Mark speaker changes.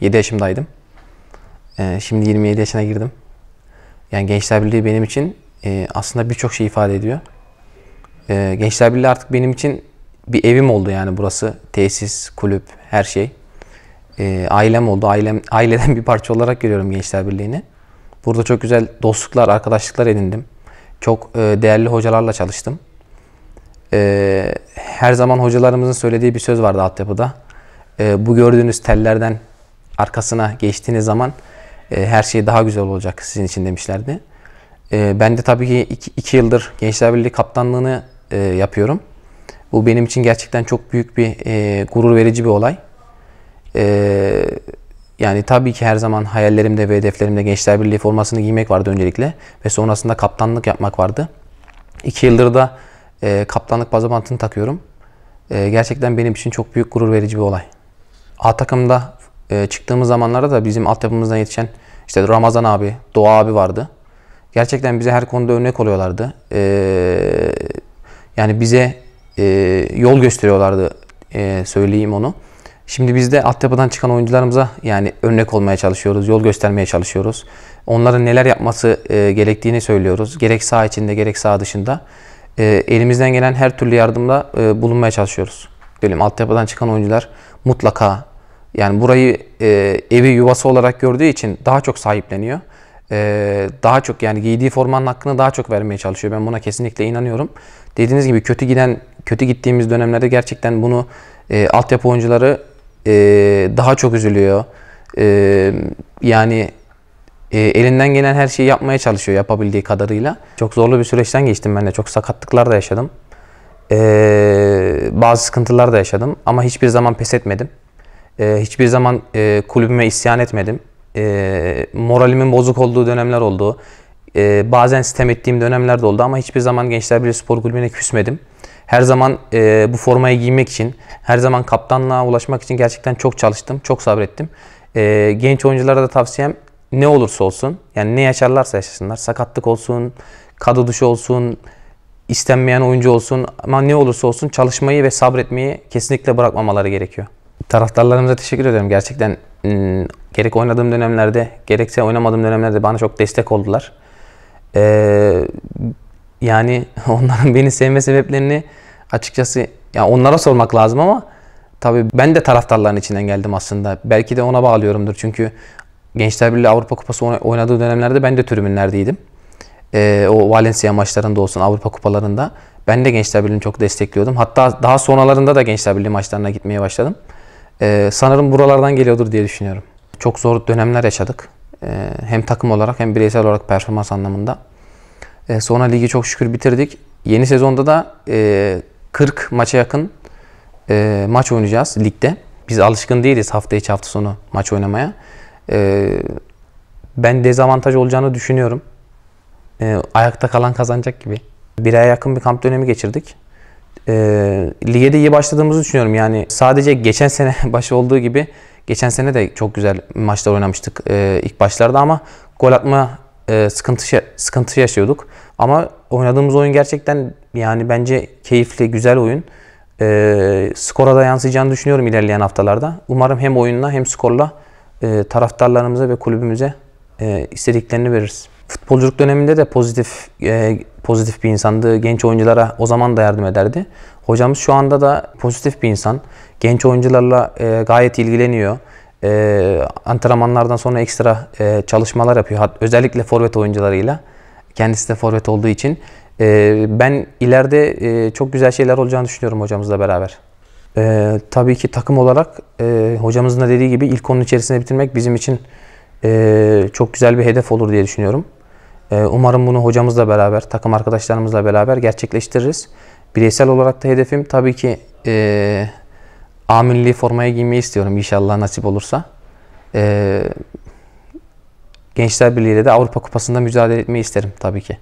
Speaker 1: 7 yaşımdaydım. E, şimdi 27 yaşına girdim. Yani Gençler Birliği benim için e, aslında birçok şey ifade ediyor. E, Gençler Birliği artık benim için bir evim oldu yani burası. Tesis, kulüp, her şey. E, ailem oldu. Ailem aileden bir parça olarak görüyorum Gençler Birliği'ni. Burada çok güzel dostluklar, arkadaşlıklar edindim. Çok e, değerli hocalarla çalıştım. E, her zaman hocalarımızın söylediği bir söz vardı altyapıda. E, bu gördüğünüz tellerden arkasına geçtiğiniz zaman e, her şey daha güzel olacak sizin için demişlerdi. E, ben de tabii ki iki, iki yıldır Gençler Birliği kaptanlığını e, yapıyorum. Bu benim için gerçekten çok büyük bir e, gurur verici bir olay. E, yani tabii ki her zaman hayallerimde ve hedeflerimde Gençler Birliği formasını giymek vardı öncelikle ve sonrasında kaptanlık yapmak vardı. İki yıldır da e, kaptanlık bazı takıyorum. E, gerçekten benim için çok büyük gurur verici bir olay. A takımda e, çıktığımız zamanlarda da bizim altyapımızdan yetişen işte Ramazan abi, Doğa abi vardı. Gerçekten bize her konuda örnek oluyorlardı. E, yani bize e, yol gösteriyorlardı e, söyleyeyim onu. Şimdi biz de altyapıdan çıkan oyuncularımıza yani örnek olmaya çalışıyoruz, yol göstermeye çalışıyoruz. Onların neler yapması e, gerektiğini söylüyoruz. Gerek sağ içinde gerek sağ dışında. E, elimizden gelen her türlü yardımda e, bulunmaya çalışıyoruz. Diyelim altyapıdan çıkan oyuncular mutlaka yani burayı e, evi yuvası olarak gördüğü için daha çok sahipleniyor. E, daha çok yani giydiği formanın hakkını daha çok vermeye çalışıyor. Ben buna kesinlikle inanıyorum. Dediğiniz gibi kötü giden, kötü gittiğimiz dönemlerde gerçekten bunu e, altyapı oyuncuları e, daha çok üzülüyor. E, yani e, elinden gelen her şeyi yapmaya çalışıyor yapabildiği kadarıyla. Çok zorlu bir süreçten geçtim ben de. Çok sakatlıklar da yaşadım. E, bazı sıkıntılar da yaşadım ama hiçbir zaman pes etmedim. E, hiçbir zaman e, kulübüme isyan etmedim. E, moralimin bozuk olduğu dönemler oldu. E, bazen sitem ettiğim dönemler de oldu ama hiçbir zaman Gençler Birliği Spor Kulübü'ne küsmedim. Her zaman e, bu formayı giymek için, her zaman kaptanlığa ulaşmak için gerçekten çok çalıştım, çok sabrettim. E, genç oyunculara da tavsiyem ne olursa olsun, yani ne yaşarlarsa yaşasınlar. Sakatlık olsun, kadro dışı olsun, istenmeyen oyuncu olsun ama ne olursa olsun çalışmayı ve sabretmeyi kesinlikle bırakmamaları gerekiyor. Taraftarlarımıza teşekkür ediyorum. Gerçekten ıı, gerek oynadığım dönemlerde gerekse oynamadığım dönemlerde bana çok destek oldular. Ee, yani onların beni sevme sebeplerini açıkçası ya onlara sormak lazım ama tabii ben de taraftarların içinden geldim aslında. Belki de ona bağlıyorumdur çünkü Gençler Birliği Avrupa Kupası oynadığı dönemlerde ben de tribünlerdeydim. Ee, o Valencia maçlarında olsun Avrupa Kupalarında ben de Gençler Birliği'ni çok destekliyordum. Hatta daha sonralarında da Gençler Birliği maçlarına gitmeye başladım. Ee, sanırım buralardan geliyordur diye düşünüyorum. Çok zor dönemler yaşadık. Ee, hem takım olarak hem bireysel olarak performans anlamında. Ee, sonra ligi çok şükür bitirdik. Yeni sezonda da e, 40 maça yakın e, maç oynayacağız ligde. Biz alışkın değiliz hafta içi hafta sonu maç oynamaya. E, ben dezavantaj olacağını düşünüyorum. E, ayakta kalan kazanacak gibi. Bir aya yakın bir kamp dönemi geçirdik e, ee, lige de iyi başladığımızı düşünüyorum. Yani sadece geçen sene baş olduğu gibi geçen sene de çok güzel maçlar oynamıştık e, ilk başlarda ama gol atma e, sıkıntı sıkıntı yaşıyorduk. Ama oynadığımız oyun gerçekten yani bence keyifli, güzel oyun. E, skora da yansıyacağını düşünüyorum ilerleyen haftalarda. Umarım hem oyunla hem skorla e, taraftarlarımıza ve kulübümüze e, istediklerini veririz. Futbolculuk döneminde de pozitif e, pozitif bir insandı. Genç oyunculara o zaman da yardım ederdi. Hocamız şu anda da pozitif bir insan. Genç oyuncularla e, gayet ilgileniyor. E, antrenmanlardan sonra ekstra e, çalışmalar yapıyor. Hat, özellikle forvet oyuncularıyla. Kendisi de forvet olduğu için. E, ben ileride e, çok güzel şeyler olacağını düşünüyorum hocamızla beraber. E, tabii ki takım olarak e, hocamızın da dediği gibi ilk onun içerisinde bitirmek bizim için e, çok güzel bir hedef olur diye düşünüyorum. Ee, umarım bunu hocamızla beraber, takım arkadaşlarımızla beraber gerçekleştiririz. Bireysel olarak da hedefim tabii ki e, A milli formayı giymeyi istiyorum inşallah nasip olursa. E, Gençler Birliği ile de Avrupa Kupası'nda mücadele etmeyi isterim tabii ki.